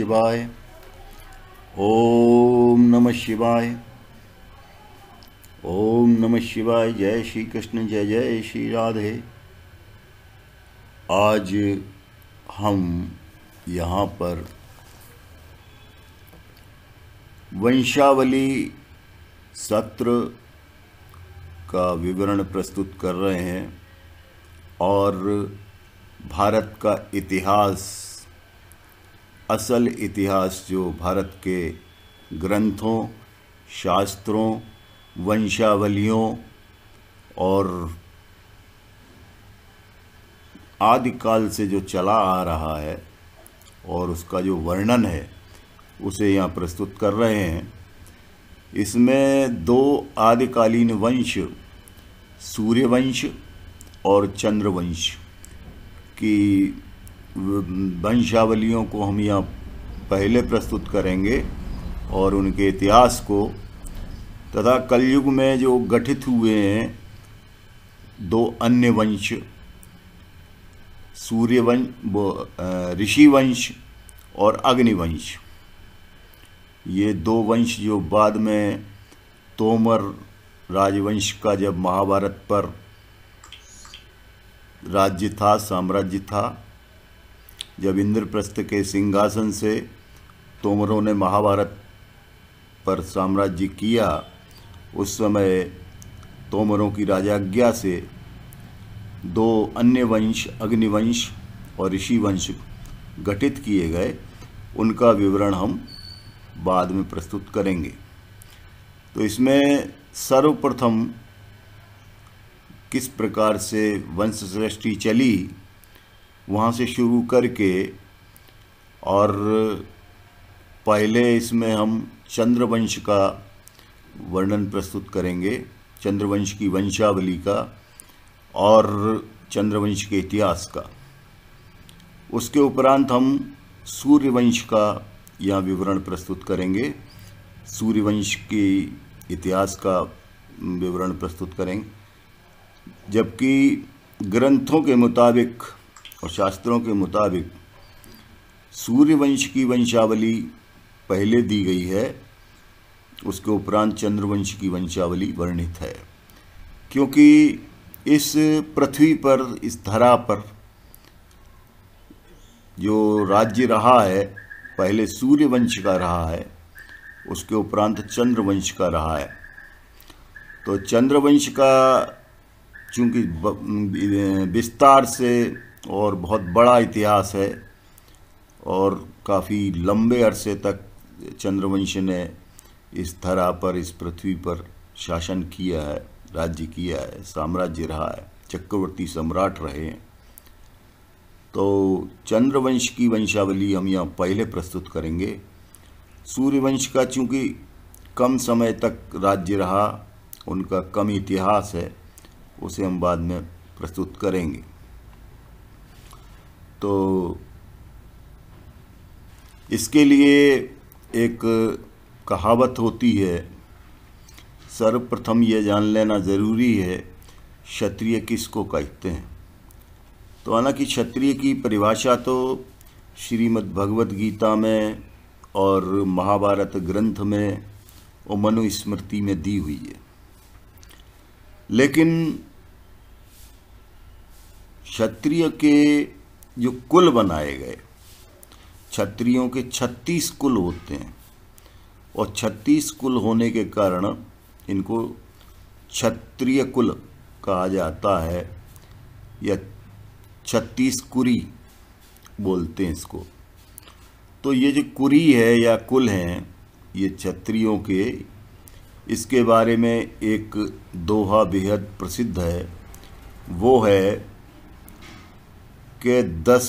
शिवाय ओम नमः शिवाय ओम नमः शिवाय जय श्री कृष्ण जय जय श्री राधे आज हम यहाँ पर वंशावली सत्र का विवरण प्रस्तुत कर रहे हैं और भारत का इतिहास असल इतिहास जो भारत के ग्रंथों शास्त्रों वंशावलियों और आदिकाल से जो चला आ रहा है और उसका जो वर्णन है उसे यहाँ प्रस्तुत कर रहे हैं इसमें दो आदिकालीन वंश सूर्यवंश और चंद्रवंश की वंशावलियों को हम यहाँ पहले प्रस्तुत करेंगे और उनके इतिहास को तथा कलयुग में जो गठित हुए हैं दो अन्य वंश सूर्यवंश ऋषि वंश और अग्निवंश ये दो वंश जो बाद में तोमर राजवंश का जब महाभारत पर राज्य था साम्राज्य था जब इंद्रप्रस्थ के सिंहासन से तोमरों ने महाभारत पर साम्राज्य किया उस समय तोमरों की राजाज्ञा से दो अन्य वंश अग्निवंश और ऋषि वंश गठित किए गए उनका विवरण हम बाद में प्रस्तुत करेंगे तो इसमें सर्वप्रथम किस प्रकार से वंश सृष्टि चली वहाँ से शुरू करके और पहले इसमें हम चंद्रवंश का वर्णन प्रस्तुत करेंगे चंद्रवंश की वंशावली का और चंद्रवंश के इतिहास का उसके उपरांत हम सूर्यवंश का यहाँ विवरण प्रस्तुत करेंगे सूर्यवंश के इतिहास का विवरण प्रस्तुत करेंगे जबकि ग्रंथों के मुताबिक और शास्त्रों के मुताबिक सूर्यवंश की वंशावली पहले दी गई है उसके उपरांत चंद्रवंश की वंशावली वर्णित है क्योंकि इस पृथ्वी पर इस धरा पर जो राज्य रहा है पहले सूर्यवंश का रहा है उसके उपरांत चंद्रवंश का रहा है तो चंद्रवंश का चूंकि विस्तार से और बहुत बड़ा इतिहास है और काफ़ी लंबे अरसे तक चंद्रवंश ने इस धरा पर इस पृथ्वी पर शासन किया है राज्य किया है साम्राज्य रहा है चक्रवर्ती सम्राट रहे हैं तो चंद्रवंश की वंशावली हम यहाँ पहले प्रस्तुत करेंगे सूर्यवंश का चूँकि कम समय तक राज्य रहा उनका कम इतिहास है उसे हम बाद में प्रस्तुत करेंगे तो इसके लिए एक कहावत होती है सर्वप्रथम यह जान लेना ज़रूरी है क्षत्रिय किसको कहते हैं तो हालांकि क्षत्रिय की परिभाषा तो श्रीमद् भगवत गीता में और महाभारत ग्रंथ में और मनुस्मृति में दी हुई है लेकिन क्षत्रिय के जो कुल बनाए गए क्षत्रियों के छत्तीस कुल होते हैं और छत्तीस कुल होने के कारण इनको क्षत्रिय कुल कहा जाता है या छत्तीस कुरी बोलते हैं इसको तो ये जो कुरी है या कुल हैं ये क्षत्रियों के इसके बारे में एक दोहा बेहद प्रसिद्ध है वो है के दस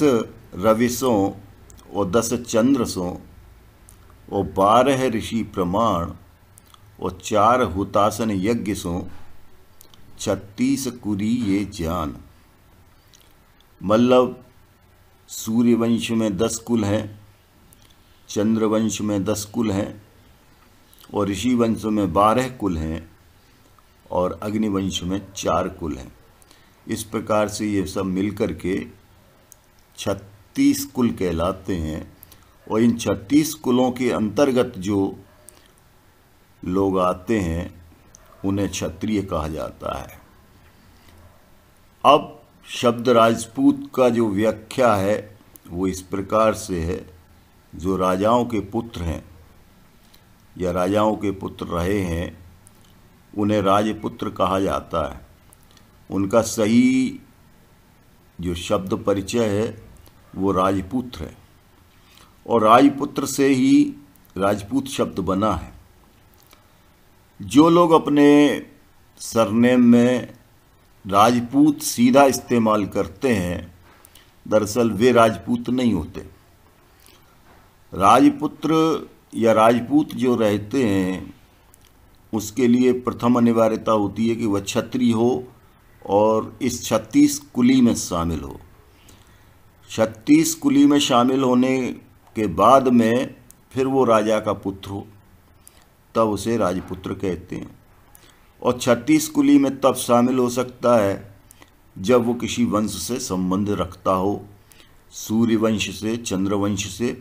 रविसों और दस चंद्र सों और बारह ऋषि प्रमाण और चार हुतासन यज्ञ सों छत्तीस कुरी ये ज्ञान मतलब सूर्यवंश में दस कुल हैं चंद्रवंश में दस कुल हैं और ऋषि वंश में बारह कुल हैं और अग्निवंश में चार कुल हैं इस प्रकार से ये सब मिलकर के छत्तीस कुल कहलाते हैं और इन छत्तीस कुलों के अंतर्गत जो लोग आते हैं उन्हें क्षत्रिय कहा जाता है अब शब्द राजपूत का जो व्याख्या है वो इस प्रकार से है जो राजाओं के पुत्र हैं या राजाओं के पुत्र रहे हैं उन्हें राजपुत्र कहा जाता है उनका सही जो शब्द परिचय है वो राजपुत्र है और राजपुत्र से ही राजपूत शब्द बना है जो लोग अपने सरनेम में राजपूत सीधा इस्तेमाल करते हैं दरअसल वे राजपूत नहीं होते राजपुत्र या राजपूत जो रहते हैं उसके लिए प्रथम अनिवार्यता होती है कि वह क्षत्रिय हो और इस छत्तीस कुली में शामिल हो छत्तीस कुली में शामिल होने के बाद में फिर वो राजा का पुत्र हो तब उसे राजपुत्र कहते हैं और छत्तीस कुली में तब शामिल हो सकता है जब वो किसी वंश से संबंध रखता हो सूर्य वंश से चंद्रवंश से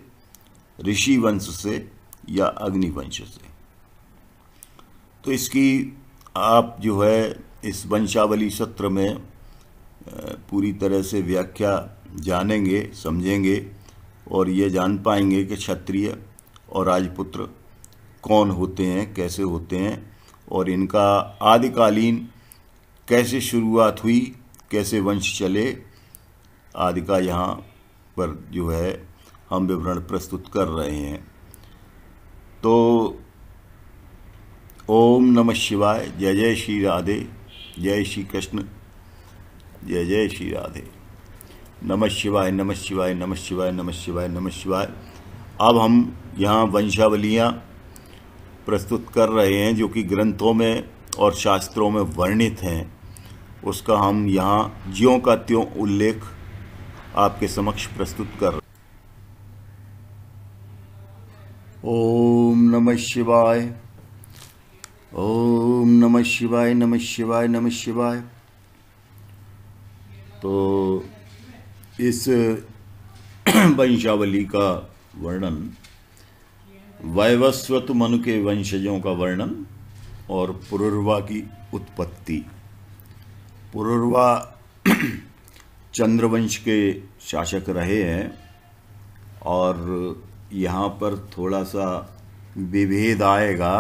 ऋषि वंश से या अग्निवंश से तो इसकी आप जो है इस वंशावली सत्र में पूरी तरह से व्याख्या जानेंगे समझेंगे और ये जान पाएंगे कि क्षत्रिय और राजपुत्र कौन होते हैं कैसे होते हैं और इनका आदिकालीन कैसे शुरुआत हुई कैसे वंश चले आदि का यहाँ पर जो है हम विवरण प्रस्तुत कर रहे हैं तो ओम नमः शिवाय जय जय श्री राधे जय श्री कृष्ण जय जय श्री राधे नमः शिवाय नमः शिवाय नमः शिवाय नमः शिवाय नमः शिवाय अब हम यहाँ वंशावलियाँ प्रस्तुत कर रहे हैं जो कि ग्रंथों में और शास्त्रों में वर्णित हैं उसका हम यहाँ ज्यों का त्यों उल्लेख आपके समक्ष प्रस्तुत कर रहे ओम नमः शिवाय ओम नमः शिवाय नमः शिवाय नमः शिवाय तो इस वंशावली का वर्णन वैवस्वत मनु के वंशजों का वर्णन और पुरुर्वा की उत्पत्ति पुरुर्वा चंद्रवंश के शासक रहे हैं और यहाँ पर थोड़ा सा विभेद आएगा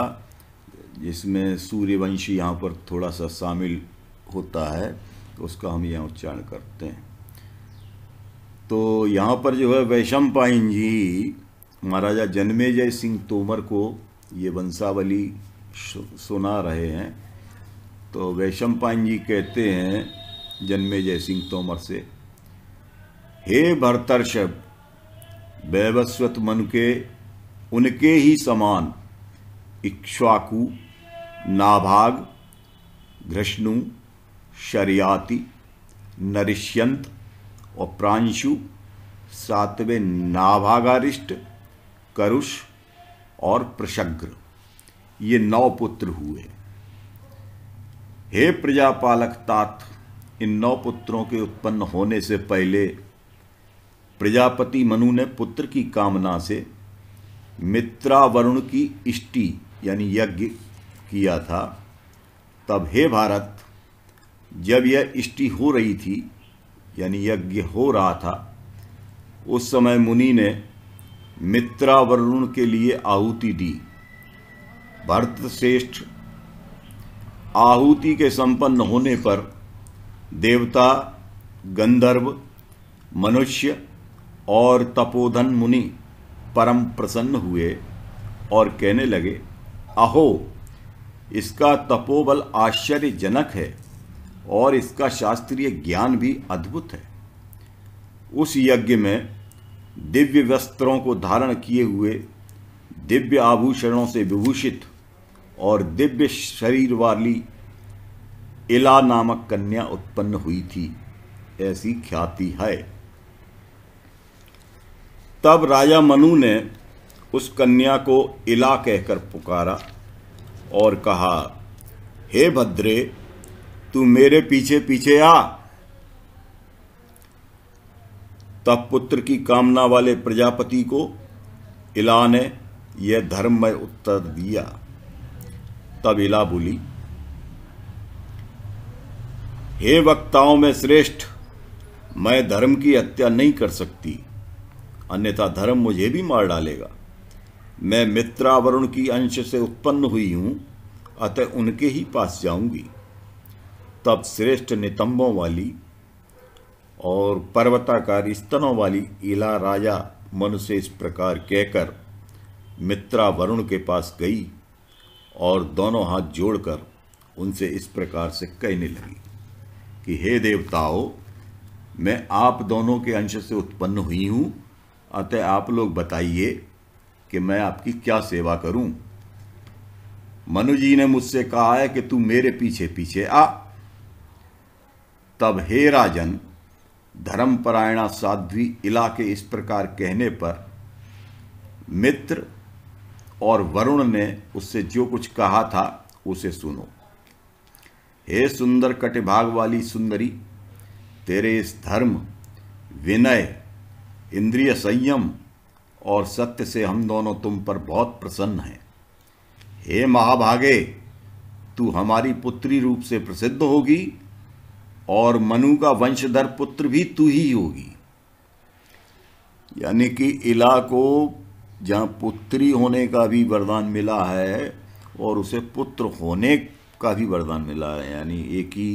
जिसमें सूर्यवंशी यहाँ पर थोड़ा सा शामिल होता है उसका हम यहाँ उच्चारण करते हैं तो यहाँ पर जो है वैशम पाइन जी महाराजा जन्मेजय सिंह तोमर को ये वंशावली सुना रहे हैं तो वैशम पाइन जी कहते हैं जन्मेजय सिंह तोमर से हे भरतर्षभ वैवस्वत मन के उनके ही समान इक्ष्वाकु नाभाग घृष्णु शरियाति नरिष्यंत और प्रांशु सातवें नाभागारिष्ट करुष और प्रशग्र ये नौ पुत्र हुए हे प्रजापालक तात इन नौ पुत्रों के उत्पन्न होने से पहले प्रजापति मनु ने पुत्र की कामना से मित्रा वरुण की इष्टि यानी यज्ञ किया था तब हे भारत जब यह इष्टि हो रही थी यानी यज्ञ हो रहा था उस समय मुनि ने मित्रा वरुण के लिए आहुति दी भरत श्रेष्ठ आहुति के संपन्न होने पर देवता गंधर्व मनुष्य और तपोधन मुनि परम प्रसन्न हुए और कहने लगे अहो इसका तपोबल आश्चर्यजनक है और इसका शास्त्रीय ज्ञान भी अद्भुत है उस यज्ञ में दिव्य वस्त्रों को धारण किए हुए दिव्य आभूषणों से विभूषित और दिव्य शरीर वाली इला नामक कन्या उत्पन्न हुई थी ऐसी ख्याति है तब राजा मनु ने उस कन्या को इला कहकर पुकारा और कहा हे भद्रे तू मेरे पीछे पीछे आ तब पुत्र की कामना वाले प्रजापति को इला ने यह धर्ममय उत्तर दिया तब इला बोली हे वक्ताओं में श्रेष्ठ मैं धर्म की हत्या नहीं कर सकती अन्यथा धर्म मुझे भी मार डालेगा मैं मित्रावरुण की अंश से उत्पन्न हुई हूं अतः उनके ही पास जाऊंगी तब श्रेष्ठ नितंबों वाली और पर्वताकार स्तनों वाली इला राजा मनु से इस प्रकार कहकर मित्रा वरुण के पास गई और दोनों हाथ जोड़कर उनसे इस प्रकार से कहने लगी कि हे देवताओं मैं आप दोनों के अंश से उत्पन्न हुई हूँ अतः आप लोग बताइए कि मैं आपकी क्या सेवा करूँ मनु जी ने मुझसे कहा है कि तू मेरे पीछे पीछे आ तब हे राजन धर्मपरायणा साध्वी इला के इस प्रकार कहने पर मित्र और वरुण ने उससे जो कुछ कहा था उसे सुनो हे सुंदर कटिभाग वाली सुंदरी तेरे इस धर्म विनय इंद्रिय संयम और सत्य से हम दोनों तुम पर बहुत प्रसन्न हैं हे महाभागे तू हमारी पुत्री रूप से प्रसिद्ध होगी और मनु का वंशधर पुत्र भी तू ही होगी यानी कि इला को जहाँ पुत्री होने का भी वरदान मिला है और उसे पुत्र होने का भी वरदान मिला है यानी एक ही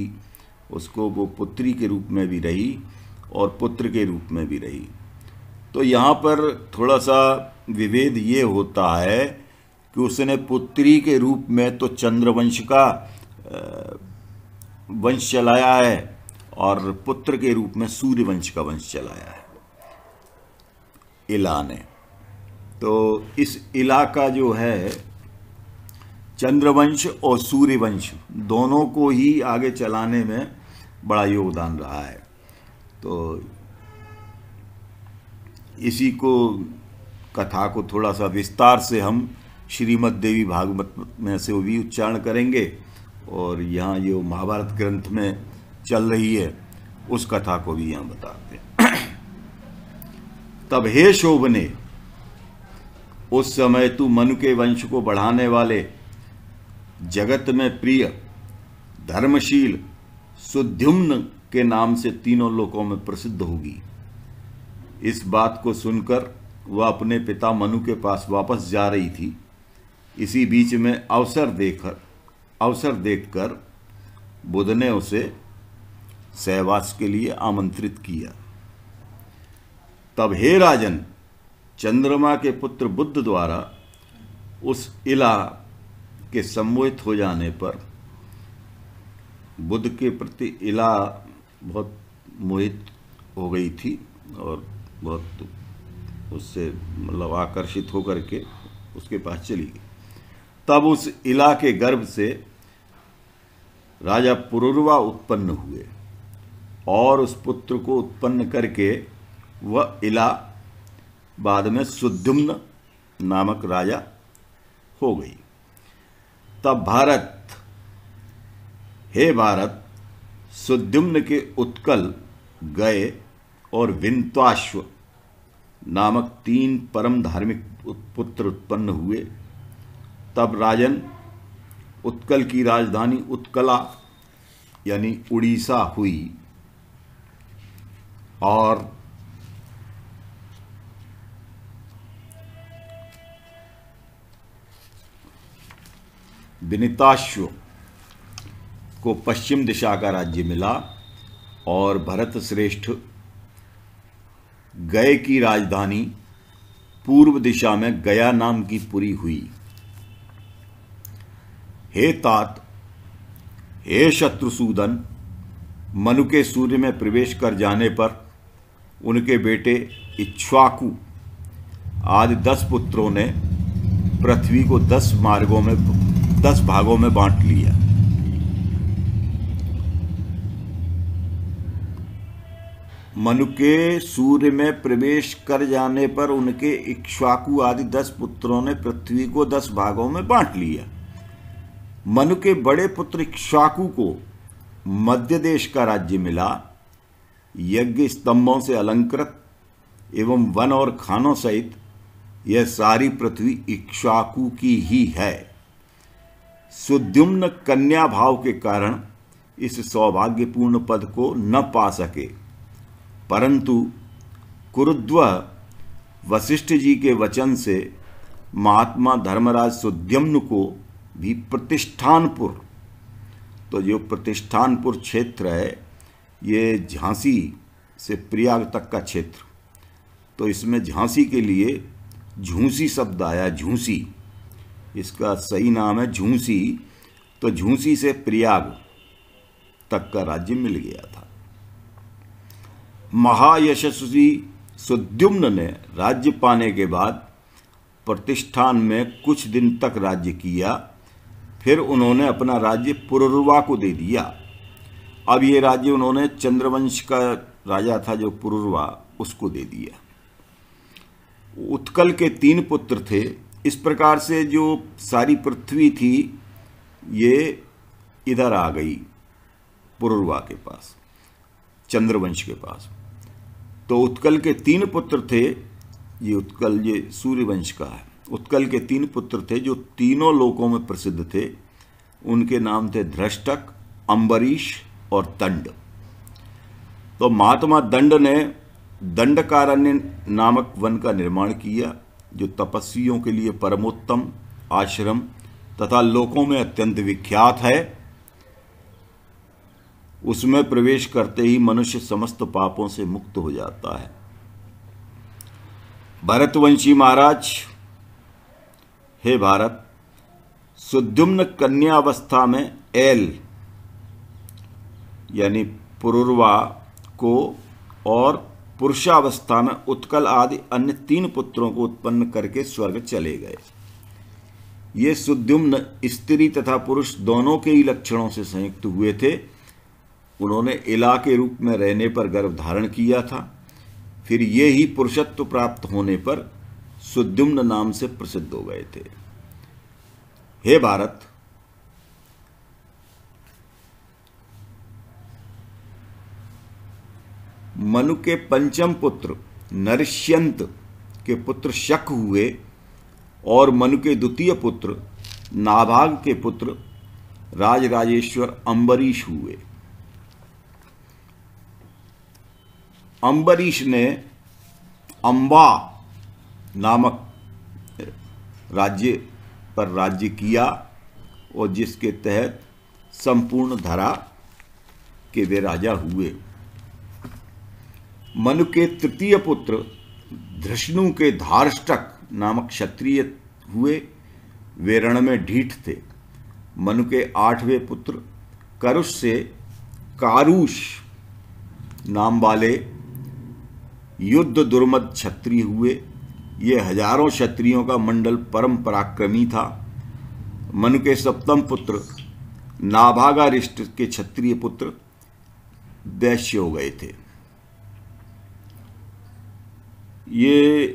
उसको वो पुत्री के रूप में भी रही और पुत्र के रूप में भी रही तो यहाँ पर थोड़ा सा विभेद ये होता है कि उसने पुत्री के रूप में तो चंद्रवंश का वंश चलाया है और पुत्र के रूप में सूर्य वंश का वंश चलाया है इला ने तो इस इला का जो है चंद्रवंश और सूर्यवंश दोनों को ही आगे चलाने में बड़ा योगदान रहा है तो इसी को कथा को थोड़ा सा विस्तार से हम श्रीमद देवी भागवत में से भी उच्चारण करेंगे और यहाँ जो महाभारत ग्रंथ में चल रही है उस कथा को भी यहां बताते हैं तब हे शोभने उस समय तू मनु के वंश को बढ़ाने वाले जगत में प्रिय धर्मशील सुध्युम्न के नाम से तीनों लोकों में प्रसिद्ध होगी इस बात को सुनकर वह अपने पिता मनु के पास वापस जा रही थी इसी बीच में अवसर देखकर अवसर देखकर बुद्ध ने उसे सहवास के लिए आमंत्रित किया तब हे राजन चंद्रमा के पुत्र बुद्ध द्वारा उस इला के सम्मोहित हो जाने पर बुद्ध के प्रति इला बहुत मोहित हो गई थी और बहुत उससे मतलब आकर्षित होकर के उसके पास चली गई तब उस इला के गर्भ से राजा पुरुर्वा उत्पन्न हुए और उस पुत्र को उत्पन्न करके वह इला बाद में सुद्युम्न नामक राजा हो गई तब भारत हे भारत सुद्युम्न के उत्कल गए और विंत्वाश्व नामक तीन परम धार्मिक पुत्र उत्पन्न हुए तब राजन उत्कल की राजधानी उत्कला यानी उड़ीसा हुई और विनिताश्व को पश्चिम दिशा का राज्य मिला और भरत श्रेष्ठ गए की राजधानी पूर्व दिशा में गया नाम की पुरी हुई हे तात हे शत्रुसूदन मनु के सूर्य में प्रवेश कर जाने पर उनके बेटे इच्छ्वाकु आदि दस पुत्रों ने पृथ्वी को दस मार्गों में दस भागों में बांट लिया मनु के सूर्य में प्रवेश कर जाने पर उनके इक्ष्वाकु आदि दस पुत्रों ने पृथ्वी को दस भागों में बांट लिया मनु के बड़े पुत्र शाकु को मध्य देश का राज्य मिला यज्ञ स्तंभों से अलंकृत एवं वन और खानों सहित यह सारी पृथ्वी इक्ष्वाकु की ही है सुद्युम्न कन्या भाव के कारण इस सौभाग्यपूर्ण पद को न पा सके परंतु कुरुद्व वशिष्ठ जी के वचन से महात्मा धर्मराज सुद्युम्न को भी प्रतिष्ठानपुर तो जो प्रतिष्ठानपुर क्षेत्र है ये झांसी से प्रयाग तक का क्षेत्र तो इसमें झांसी के लिए झूसी शब्द आया झूसी इसका सही नाम है झूसी तो झूसी से प्रयाग तक का राज्य मिल गया था महायशस्वी सुद्युम्न ने राज्य पाने के बाद प्रतिष्ठान में कुछ दिन तक राज्य किया फिर उन्होंने अपना राज्य पुरुर्वा को दे दिया अब ये राज्य उन्होंने चंद्रवंश का राजा था जो पुरुर्वा उसको दे दिया उत्कल के तीन पुत्र थे इस प्रकार से जो सारी पृथ्वी थी ये इधर आ गई पुरुर्वा के पास चंद्रवंश के पास तो उत्कल के तीन पुत्र थे ये उत्कल ये सूर्यवंश का है उत्कल के तीन पुत्र थे जो तीनों लोकों में प्रसिद्ध थे उनके नाम थे धृष्टक अम्बरीश और दंड तो महात्मा दंड ने दंडकारण्य नामक वन का निर्माण किया जो तपस्वियों के लिए परमोत्तम आश्रम तथा लोकों में अत्यंत विख्यात है उसमें प्रवेश करते ही मनुष्य समस्त पापों से मुक्त हो जाता है भरतवंशी महाराज हे भारत सुद्युम्न कन्यावस्था में एल यानी पुरुर्वा को और पुरुषावस्था में उत्कल आदि अन्य तीन पुत्रों को उत्पन्न करके स्वर्ग चले गए ये सुद्युम्न स्त्री तथा पुरुष दोनों के ही लक्षणों से संयुक्त हुए थे उन्होंने इला के रूप में रहने पर गर्भ धारण किया था फिर ये ही पुरुषत्व प्राप्त होने पर सुद्युम्न नाम से प्रसिद्ध हो गए थे हे भारत मनु के पंचम पुत्र नरिष्यंत के पुत्र शक हुए और मनु के द्वितीय पुत्र नाभाग के पुत्र राजराजेश्वर अम्बरीश हुए अम्बरीश ने अम्बा नामक राज्य पर राज्य किया और जिसके तहत संपूर्ण धरा के वे राजा हुए मनु के तृतीय पुत्र धृष्णु के धारष्टक नामक क्षत्रिय हुए वे रण में ढीठ थे मनु के आठवें पुत्र करुष से कारुष नाम वाले युद्ध दुर्मद क्षत्रिय हुए ये हजारों क्षत्रियों का मंडल परम पराक्रमी था मनु के सप्तम पुत्र नाभागारिष्ट के क्षत्रिय पुत्र दैश्य हो गए थे ये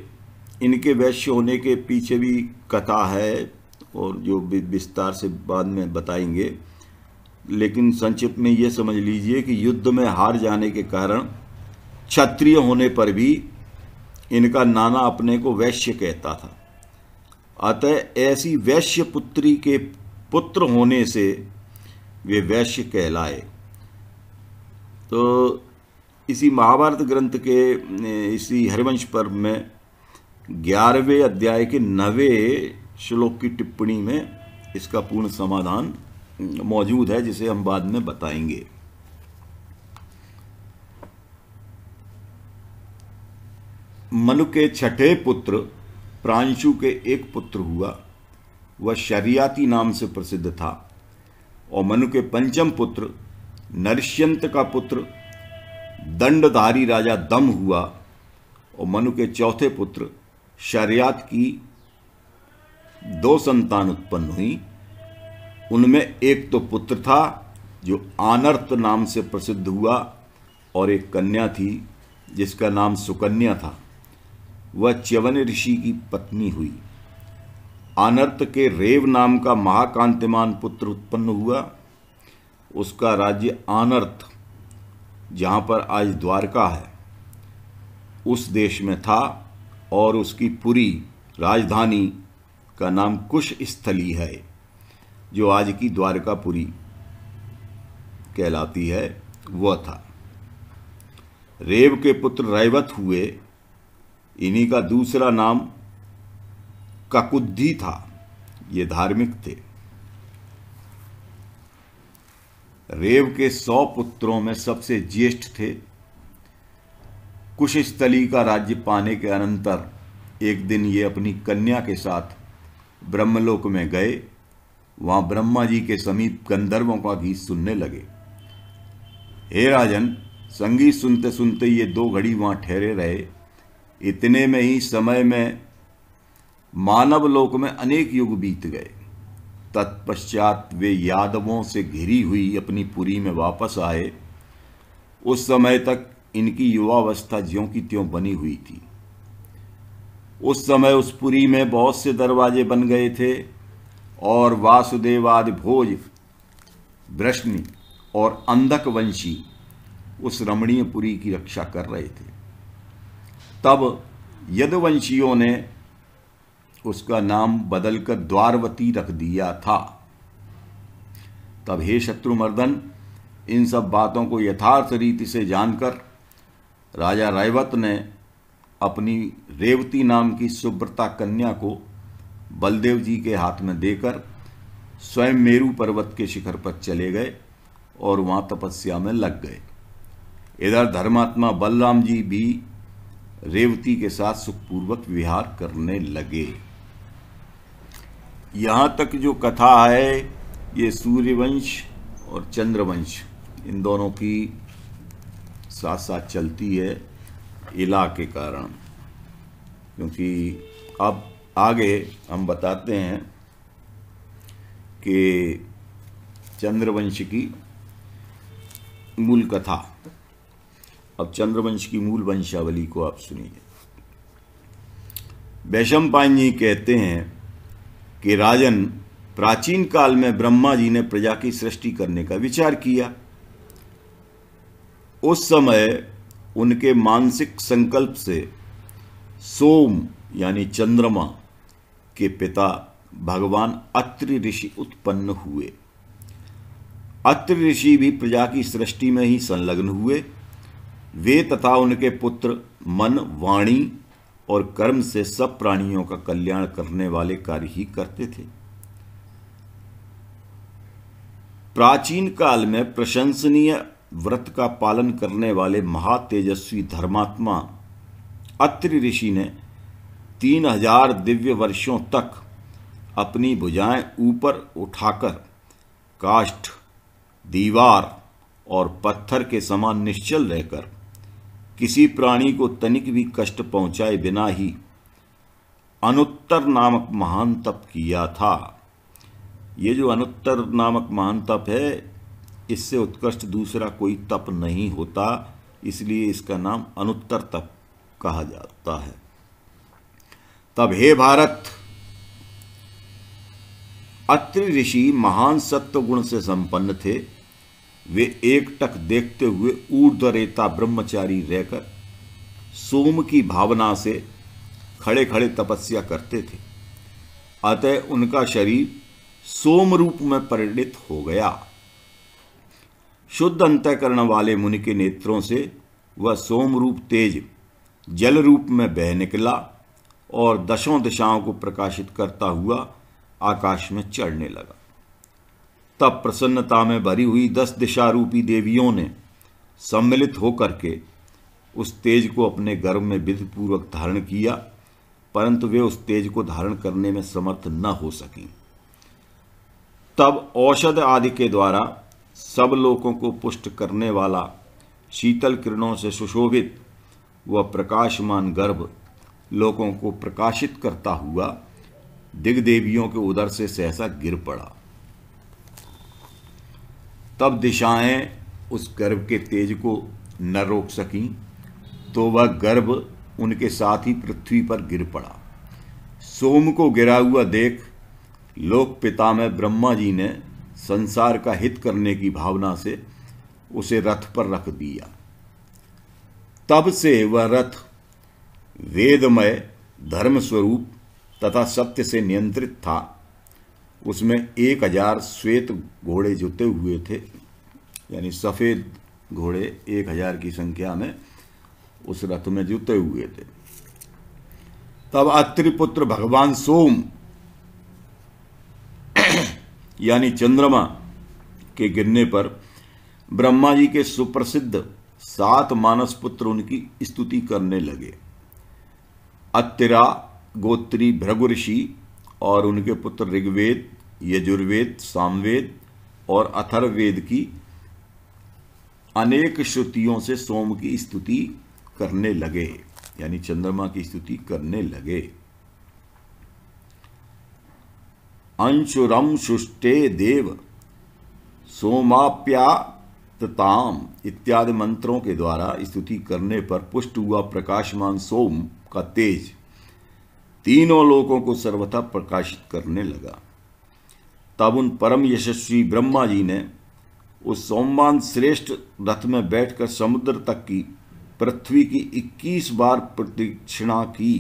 इनके वैश्य होने के पीछे भी कथा है और जो विस्तार से बाद में बताएंगे लेकिन संक्षिप्त में ये समझ लीजिए कि युद्ध में हार जाने के कारण क्षत्रिय होने पर भी इनका नाना अपने को वैश्य कहता था अतः ऐसी वैश्य पुत्री के पुत्र होने से वे वैश्य कहलाए तो इसी महाभारत ग्रंथ के इसी हरिवंश पर्व में ग्यारहवें अध्याय के नवे श्लोक की टिप्पणी में इसका पूर्ण समाधान मौजूद है जिसे हम बाद में बताएंगे मनु के छठे पुत्र प्रांशु के एक पुत्र हुआ वह शरियाती नाम से प्रसिद्ध था और मनु के पंचम पुत्र नरष्यंत का पुत्र दंडधारी राजा दम हुआ और मनु के चौथे पुत्र शरियात की दो संतान उत्पन्न हुई उनमें एक तो पुत्र था जो आनर्त नाम से प्रसिद्ध हुआ और एक कन्या थी जिसका नाम सुकन्या था वह च्यवन ऋषि की पत्नी हुई आनर्त के रेव नाम का महाकांतिमान पुत्र उत्पन्न हुआ उसका राज्य आनर्त जहाँ पर आज द्वारका है उस देश में था और उसकी पुरी राजधानी का नाम कुश स्थली है जो आज की द्वारकापुरी कहलाती है वह था रेव के पुत्र रैवत हुए इन्हीं का दूसरा नाम ककुद्धि था ये धार्मिक थे रेव के सौ पुत्रों में सबसे ज्येष्ठ थे कुशस्थली का राज्य पाने के अनंतर एक दिन ये अपनी कन्या के साथ ब्रह्मलोक में गए वहां ब्रह्मा जी के समीप गंधर्वों का गीत सुनने लगे हे राजन संगीत सुनते सुनते ये दो घड़ी वहां ठहरे रहे इतने में ही समय में मानव लोक में अनेक युग बीत गए तत्पश्चात वे यादवों से घिरी हुई अपनी पुरी में वापस आए उस समय तक इनकी युवावस्था ज्यों की त्यों बनी हुई थी उस समय उस पुरी में बहुत से दरवाजे बन गए थे और वासुदेवादि भोज वृष्णि और अंधक वंशी उस रमणीय पुरी की रक्षा कर रहे थे तब यदुवंशियों ने उसका नाम बदलकर द्वारवती रख दिया था तब हे शत्रुमर्दन इन सब बातों को यथार्थ रीति से जानकर राजा रायवत ने अपनी रेवती नाम की सुब्रता कन्या को बलदेव जी के हाथ में देकर स्वयं मेरु पर्वत के शिखर पर चले गए और वहाँ तपस्या में लग गए इधर धर्मात्मा बलराम जी भी रेवती के साथ सुखपूर्वक विहार करने लगे यहाँ तक जो कथा है ये सूर्यवंश और चंद्रवंश इन दोनों की साथ साथ चलती है इला के कारण क्योंकि अब आगे हम बताते हैं कि चंद्रवंश की मूल कथा अब चंद्रवंश की मूल वंशावली को आप सुनिए वैशम जी कहते हैं कि राजन प्राचीन काल में ब्रह्मा जी ने प्रजा की सृष्टि करने का विचार किया उस समय उनके मानसिक संकल्प से सोम यानी चंद्रमा के पिता भगवान अत्रि ऋषि उत्पन्न हुए अत्रि ऋषि भी प्रजा की सृष्टि में ही संलग्न हुए वे तथा उनके पुत्र मन वाणी और कर्म से सब प्राणियों का कल्याण करने वाले कार्य ही करते थे प्राचीन काल में प्रशंसनीय व्रत का पालन करने वाले महातेजस्वी धर्मात्मा अत्रि ऋषि ने तीन हजार दिव्य वर्षों तक अपनी भुजाएं ऊपर उठाकर काष्ठ दीवार और पत्थर के समान निश्चल रहकर किसी प्राणी को तनिक भी कष्ट पहुंचाए बिना ही अनुत्तर नामक महान तप किया था ये जो अनुत्तर नामक महान तप है इससे उत्कृष्ट दूसरा कोई तप नहीं होता इसलिए इसका नाम अनुत्तर तप कहा जाता है तब हे भारत अत्रि ऋषि महान सत्व गुण से संपन्न थे वे एकटक देखते हुए ऊर्धरेता ब्रह्मचारी रहकर सोम की भावना से खड़े खड़े तपस्या करते थे अतः उनका शरीर सोम रूप में परिणित हो गया शुद्ध अंतकरण वाले मुनि के नेत्रों से वह सोम रूप तेज जल रूप में बह निकला और दशों दिशाओं को प्रकाशित करता हुआ आकाश में चढ़ने लगा तब प्रसन्नता में भरी हुई दस दिशारूपी देवियों ने सम्मिलित होकर के उस तेज को अपने गर्भ में विधिपूर्वक धारण किया परंतु वे उस तेज को धारण करने में समर्थ न हो सकी तब औषध आदि के द्वारा सब लोगों को पुष्ट करने वाला शीतल किरणों से सुशोभित व प्रकाशमान गर्भ लोगों को प्रकाशित करता हुआ दिग्देवियों के उदर से सहसा गिर पड़ा तब दिशाएं उस गर्भ के तेज को न रोक सकी तो वह गर्भ उनके साथ ही पृथ्वी पर गिर पड़ा सोम को गिरा हुआ देख लोक पिता में ब्रह्मा जी ने संसार का हित करने की भावना से उसे रथ पर रख दिया तब से वह रथ वेदमय धर्मस्वरूप तथा सत्य से नियंत्रित था उसमें एक हजार श्वेत घोड़े जुते हुए थे यानी सफ़ेद घोड़े एक हजार की संख्या में उस रथ में जुते हुए थे तब अत्रिपुत्र भगवान सोम यानी चंद्रमा के गिरने पर ब्रह्मा जी के सुप्रसिद्ध सात मानस पुत्र उनकी स्तुति करने लगे अत्रा गोत्री भृगु ऋषि और उनके पुत्र ऋग्वेद यजुर्वेद सामवेद और अथर्ववेद की अनेक श्रुतियों से सोम की स्तुति करने लगे यानी चंद्रमा की स्तुति करने लगे अंशुरम सुष्टे देव सोमाप्यातताम इत्यादि मंत्रों के द्वारा स्तुति करने पर पुष्ट हुआ प्रकाशमान सोम का तेज तीनों लोकों को सर्वथा प्रकाशित करने लगा तब उन परम यशस्वी ब्रह्मा जी ने उस सोमवान श्रेष्ठ रथ में बैठकर समुद्र तक की पृथ्वी की 21 बार प्रतीक्षिणा की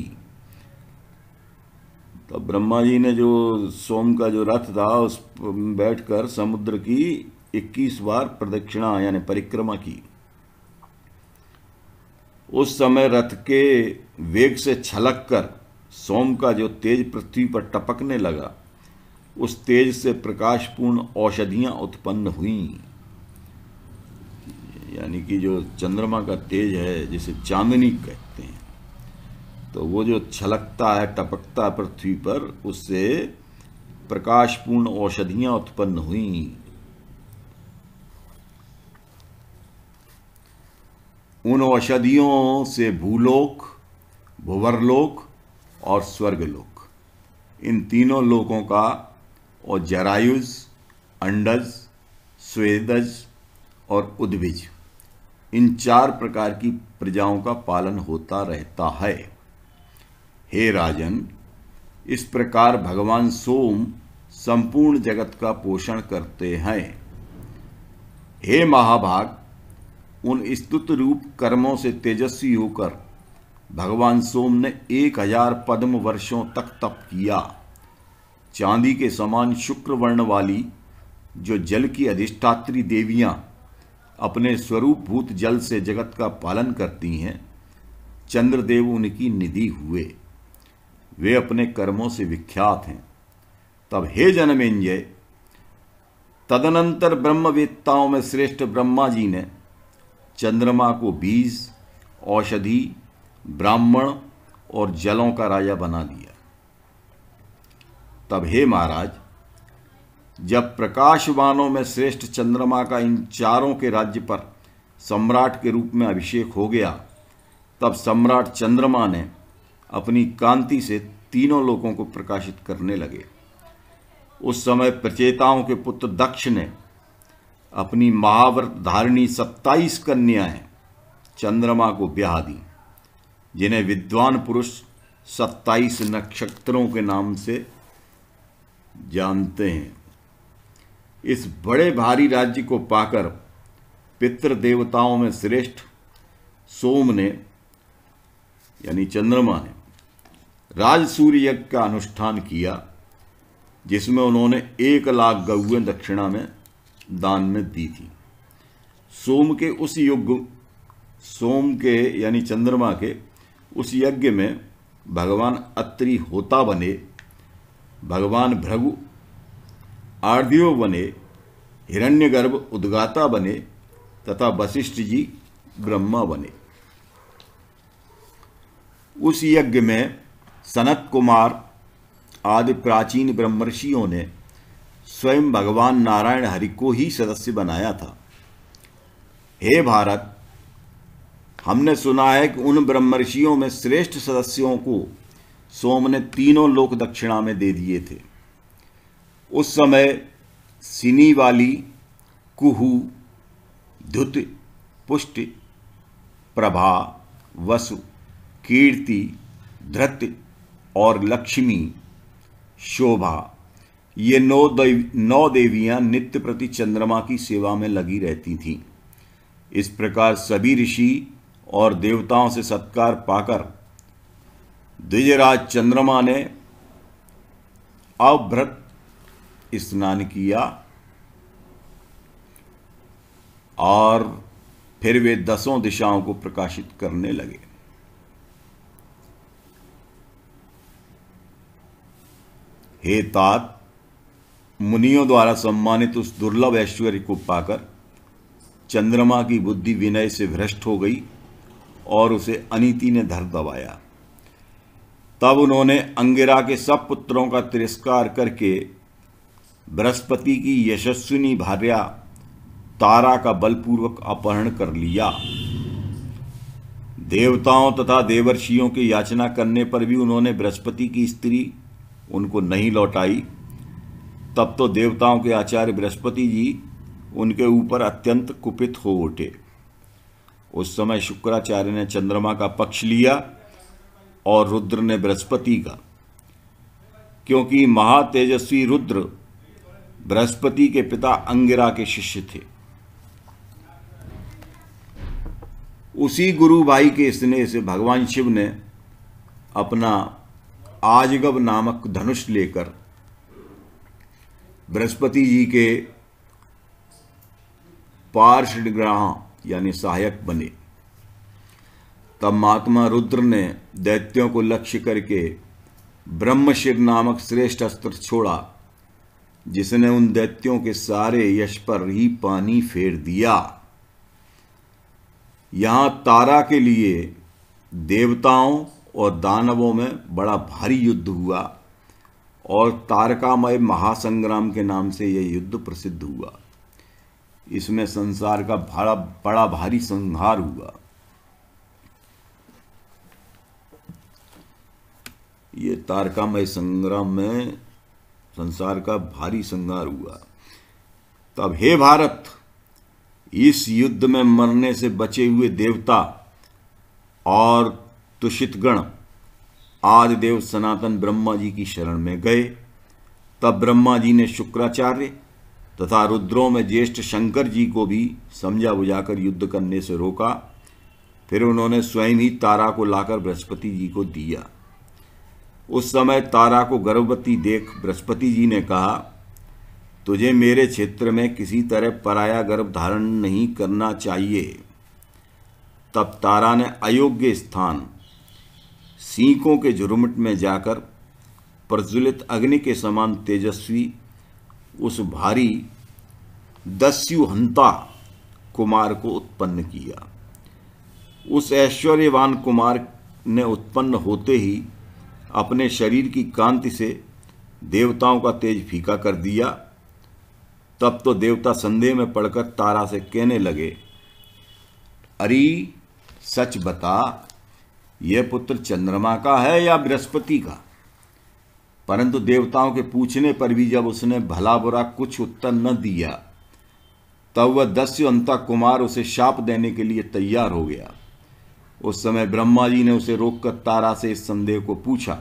तो ब्रह्मा जी ने जो सोम का जो रथ था उस बैठकर समुद्र की 21 बार प्रदक्षिणा यानी परिक्रमा की उस समय रथ के वेग से छलक कर सोम का जो तेज पृथ्वी पर टपकने लगा उस तेज से प्रकाशपूर्ण औषधियां उत्पन्न हुई यानी कि जो चंद्रमा का तेज है जिसे चांदनी कहते हैं तो वो जो छलकता है टपकता पृथ्वी पर उससे प्रकाशपूर्ण औषधियां उत्पन्न हुई उन औषधियों से भूलोक भुवरलोक और स्वर्गलोक इन तीनों लोकों का और जरायुज अंडज स्वेदज और उद्भिज इन चार प्रकार की प्रजाओं का पालन होता रहता है हे राजन इस प्रकार भगवान सोम संपूर्ण जगत का पोषण करते हैं हे महाभाग उन स्तुत रूप कर्मों से तेजस्वी होकर भगवान सोम ने एक हजार पद्म वर्षों तक तप किया चांदी के समान शुक्र वर्ण वाली जो जल की अधिष्ठात्री देवियां अपने स्वरूप भूत जल से जगत का पालन करती हैं चंद्रदेव उनकी निधि हुए वे अपने कर्मों से विख्यात हैं तब हे जनमेंजय तदनंतर ब्रह्मवेत्ताओं में श्रेष्ठ ब्रह्मा जी ने चंद्रमा को बीज औषधि ब्राह्मण और जलों का राजा बना दिया तब हे महाराज जब प्रकाशवानों में श्रेष्ठ चंद्रमा का इन चारों के राज्य पर सम्राट के रूप में अभिषेक हो गया तब सम्राट चंद्रमा ने अपनी कांति से तीनों लोगों को प्रकाशित करने लगे उस समय प्रचेताओं के पुत्र दक्ष ने अपनी महाव्रत धारिणी सत्ताईस कन्याएं चंद्रमा को ब्याह दी जिन्हें विद्वान पुरुष सत्ताईस नक्षत्रों के नाम से जानते हैं इस बड़े भारी राज्य को पाकर पितृदेवताओं में श्रेष्ठ सोम ने यानी चंद्रमा ने सूर्य यज्ञ का अनुष्ठान किया जिसमें उन्होंने एक लाख गऊ दक्षिणा में दान में दी थी सोम के उस युग सोम के यानी चंद्रमा के उस यज्ञ में भगवान अत्रि होता बने भगवान भृगु आर्द्यो बने हिरण्यगर्भ उद्गाता बने तथा वशिष्ठ जी ब्रह्मा बने उस यज्ञ में सनत कुमार आदि प्राचीन ब्रह्मर्षियों ने स्वयं भगवान नारायण हरि को ही सदस्य बनाया था हे भारत हमने सुना है कि उन ब्रह्मर्षियों में श्रेष्ठ सदस्यों को सोम ने तीनों लोक दक्षिणा में दे दिए थे उस समय सिनी वाली कुहू धुत पुष्ट प्रभा वसु कीर्ति धृत और लक्ष्मी शोभा ये नौ देवी नौ देवियाँ नित्य प्रति चंद्रमा की सेवा में लगी रहती थीं इस प्रकार सभी ऋषि और देवताओं से सत्कार पाकर द्विजराज चंद्रमा ने अभ्रक स्नान किया और फिर वे दसों दिशाओं को प्रकाशित करने लगे हे तात मुनियों द्वारा सम्मानित उस दुर्लभ ऐश्वर्य को पाकर चंद्रमा की बुद्धि विनय से भ्रष्ट हो गई और उसे अनिति ने धर दबाया तब उन्होंने अंगिरा के सब पुत्रों का तिरस्कार करके बृहस्पति की यशस्विनी भार्या तारा का बलपूर्वक अपहरण कर लिया देवताओं तथा देवर्षियों की याचना करने पर भी उन्होंने बृहस्पति की स्त्री उनको नहीं लौटाई तब तो देवताओं के आचार्य बृहस्पति जी उनके ऊपर अत्यंत कुपित हो उठे उस समय शुक्राचार्य ने चंद्रमा का पक्ष लिया और रुद्र ने बृहस्पति का क्योंकि महातेजस्वी रुद्र बृहस्पति के पिता अंगिरा के शिष्य थे उसी गुरु भाई के स्नेह से भगवान शिव ने अपना आजगव नामक धनुष लेकर बृहस्पति जी के ग्रह यानी सहायक बने तब महात्मा रुद्र ने दैत्यों को लक्ष्य करके ब्रह्मशिर नामक श्रेष्ठ अस्त्र छोड़ा जिसने उन दैत्यों के सारे यश पर ही पानी फेर दिया यहां तारा के लिए देवताओं और दानवों में बड़ा भारी युद्ध हुआ और तारकामय महासंग्राम के नाम से यह युद्ध प्रसिद्ध हुआ इसमें संसार का बड़ा बड़ा भारी संहार हुआ ये तारकामय संग्राम में संसार का भारी संहार हुआ तब हे भारत इस युद्ध में मरने से बचे हुए देवता और तुषितगण आदि देव सनातन ब्रह्मा जी की शरण में गए तब ब्रह्मा जी ने शुक्राचार्य तथा रुद्रों में ज्येष्ठ शंकर जी को भी समझा बुझाकर युद्ध करने से रोका फिर उन्होंने स्वयं ही तारा को लाकर बृहस्पति जी को दिया उस समय तारा को गर्भवती देख बृहस्पति जी ने कहा तुझे मेरे क्षेत्र में किसी तरह पराया गर्भ धारण नहीं करना चाहिए तब तारा ने अयोग्य स्थान सीकों के झुरमुट में जाकर प्रज्वलित अग्नि के समान तेजस्वी उस भारी दस्युहंता कुमार को उत्पन्न किया उस ऐश्वर्यवान कुमार ने उत्पन्न होते ही अपने शरीर की कांति से देवताओं का तेज फीका कर दिया तब तो देवता संदेह में पड़कर तारा से कहने लगे अरे सच बता यह पुत्र चंद्रमा का है या बृहस्पति का परंतु देवताओं के पूछने पर भी जब उसने भला बुरा कुछ उत्तर न दिया तब वह दस्यु अंता कुमार उसे शाप देने के लिए तैयार हो गया उस समय ब्रह्मा जी ने उसे रोककर तारा से इस संदेह को पूछा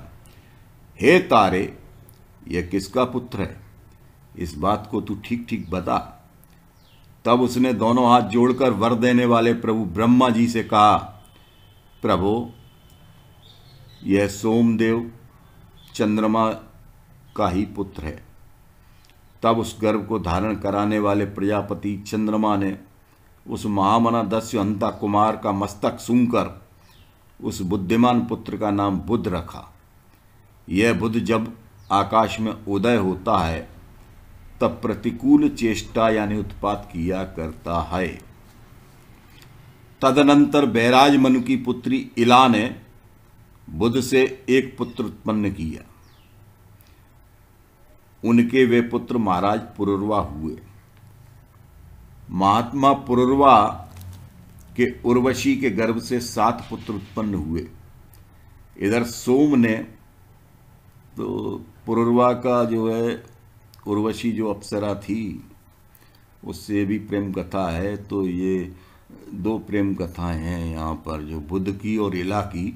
हे तारे यह किसका पुत्र है इस बात को तू ठीक ठीक बता तब उसने दोनों हाथ जोड़कर वर देने वाले प्रभु ब्रह्मा जी से कहा प्रभु यह सोमदेव चंद्रमा का ही पुत्र है तब उस गर्भ को धारण कराने वाले प्रजापति चंद्रमा ने उस महामना दस्यु कुमार का मस्तक सुनकर उस बुद्धिमान पुत्र का नाम बुद्ध रखा यह बुद्ध जब आकाश में उदय होता है तब प्रतिकूल चेष्टा यानी उत्पात किया करता है तदनंतर बैराज मनु की पुत्री इला ने बुद्ध से एक पुत्र उत्पन्न किया उनके वे पुत्र महाराज पुरुर्वा हुए महात्मा पुरुर्वा के उर्वशी के गर्भ से सात पुत्र उत्पन्न हुए इधर सोम ने तो पुरुर्वा का जो है उर्वशी जो अप्सरा थी उससे भी प्रेम कथा है तो ये दो प्रेम कथाएं हैं यहाँ पर जो बुद्ध की और इला की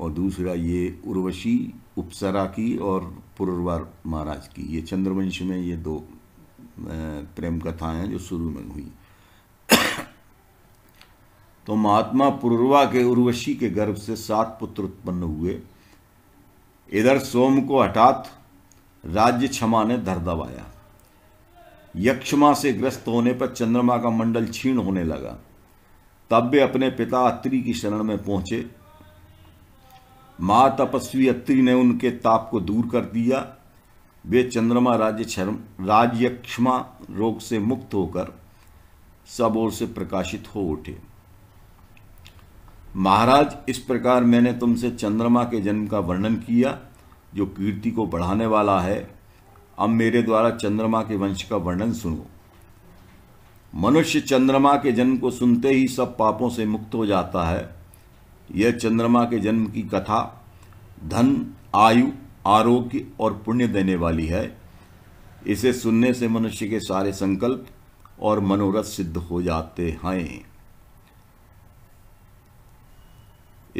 और दूसरा ये उर्वशी उपसरा की और पुरवर महाराज की ये चंद्रवंश में ये दो प्रेम कथाएं हैं जो शुरू में हुई तो महात्मा पुरवा के उर्वशी के गर्भ से सात पुत्र उत्पन्न हुए इधर सोम को हटात राज्य क्षमा ने धर दबाया यक्षमा से ग्रस्त होने पर चंद्रमा का मंडल क्षीण होने लगा तब वे अपने पिता अत्रि की शरण में पहुंचे माँ तपस्वी अत्री ने उनके ताप को दूर कर दिया वे चंद्रमा राज्य राजयक्षमा रोग से मुक्त होकर सब ओर से प्रकाशित हो उठे महाराज इस प्रकार मैंने तुमसे चंद्रमा के जन्म का वर्णन किया जो कीर्ति को बढ़ाने वाला है अब मेरे द्वारा चंद्रमा के वंश का वर्णन सुनो मनुष्य चंद्रमा के जन्म को सुनते ही सब पापों से मुक्त हो जाता है यह चंद्रमा के जन्म की कथा धन आयु आरोग्य और पुण्य देने वाली है इसे सुनने से मनुष्य के सारे संकल्प और मनोरथ सिद्ध हो जाते हैं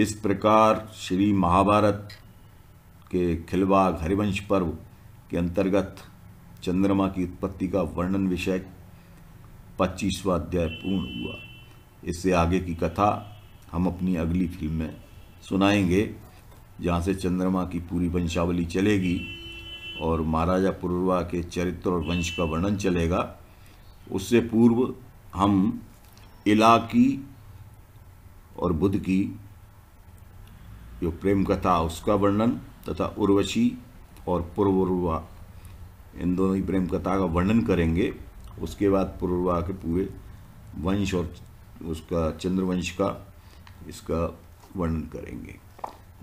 इस प्रकार श्री महाभारत के खिलवाग हरिवंश पर्व के अंतर्गत चंद्रमा की उत्पत्ति का वर्णन विषय पच्चीसवा अध्याय पूर्ण हुआ इससे आगे की कथा हम अपनी अगली फिल्म में सुनाएंगे जहाँ से चंद्रमा की पूरी वंशावली चलेगी और महाराजा पुरवा के चरित्र और वंश का वर्णन चलेगा उससे पूर्व हम इला की और बुद्ध की जो प्रेम कथा उसका वर्णन तथा उर्वशी और पूर्वुर्वा इन दोनों ही प्रेम कथा का वर्णन करेंगे उसके बाद पूर्वा के पूरे वंश और उसका चंद्रवंश का इसका वर्णन करेंगे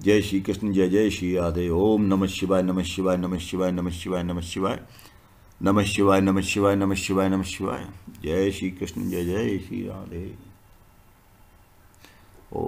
जय श्री कृष्ण जय जय श्री राधे ओम नमः शिवाय नमः शिवाय नमः शिवाय नमः शिवाय नमः शिवाय नमः शिवाय नमः शिवाय नमः शिवाय नमः शिवाय जय श्री कृष्ण जय जय श्री राधे ओ